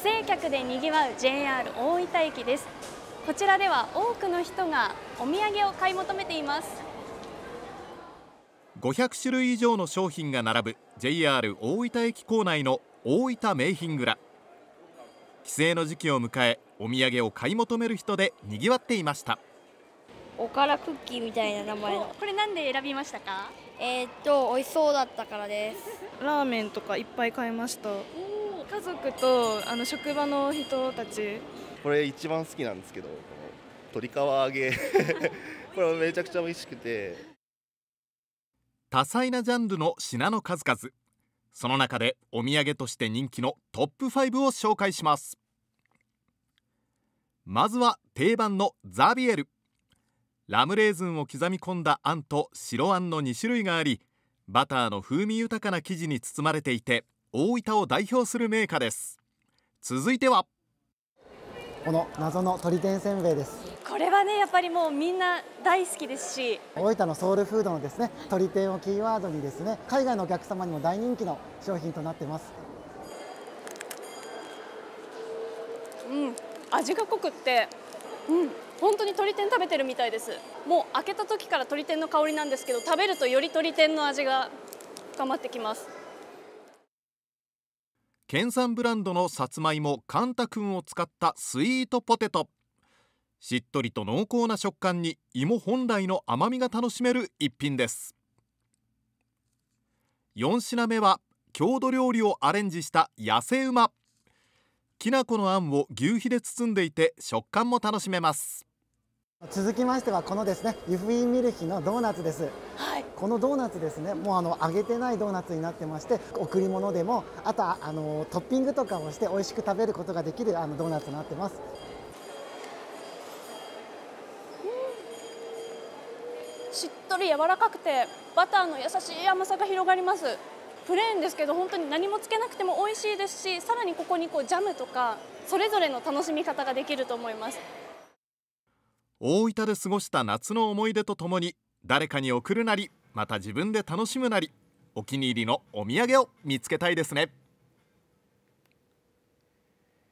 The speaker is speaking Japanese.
帰省客でにぎわう JR 大分駅ですこちらでは多くの人がお土産を買い求めています500種類以上の商品が並ぶ JR 大分駅構内の大分名品蔵帰省の時期を迎えお土産を買い求める人でにぎわっていましたおからクッキーみたいな名前これなんで選びましたかえー、っと美味しそうだったからですラーメンとかいっぱい買いました家族とあの職場の人たちこれ一番好きなんですけどこの鶏皮揚げ これめちゃくちゃ美味しくて多彩なジャンルの品の数々その中でお土産として人気のトップ5を紹介しますまずは定番のザビエルラムレーズンを刻み込んだあんと白あんの2種類がありバターの風味豊かな生地に包まれていて大分を代表する銘菓です続いてはこの謎の鳥天せんべいですこれはねやっぱりもうみんな大好きですし大分のソウルフードのですね鳥天をキーワードにですね海外のお客様にも大人気の商品となってますうん味が濃くってうん本当に鶏天食べてるみたいですもう開けた時から鶏天の香りなんですけど食べるとより鶏天の味が深まってきます県産ブランドのさつまいもカンタくんを使ったスイートポテトしっとりと濃厚な食感に芋本来の甘みが楽しめる一品です4品目は郷土料理をアレンジした野生馬きなこのあんを牛皮で包んでいて食感も楽しめます続きましてはこのですねユフィミルヒのドーナツです、はい、このドーナツですねもうあの揚げてないドーナツになってまして贈り物でもあとはあのトッピングとかをして美味しく食べることができるあのドーナツになってますしっとり柔らかくてバターの優しい甘さが広がりますプレーンですけど本当に何もつけなくても美味しいですしさらにここにこうジャムとかそれぞれの楽しみ方ができると思います大分で過ごした夏の思い出とともに誰かに送るなりまた自分で楽しむなりお気に入りのお土産を見つけたいですね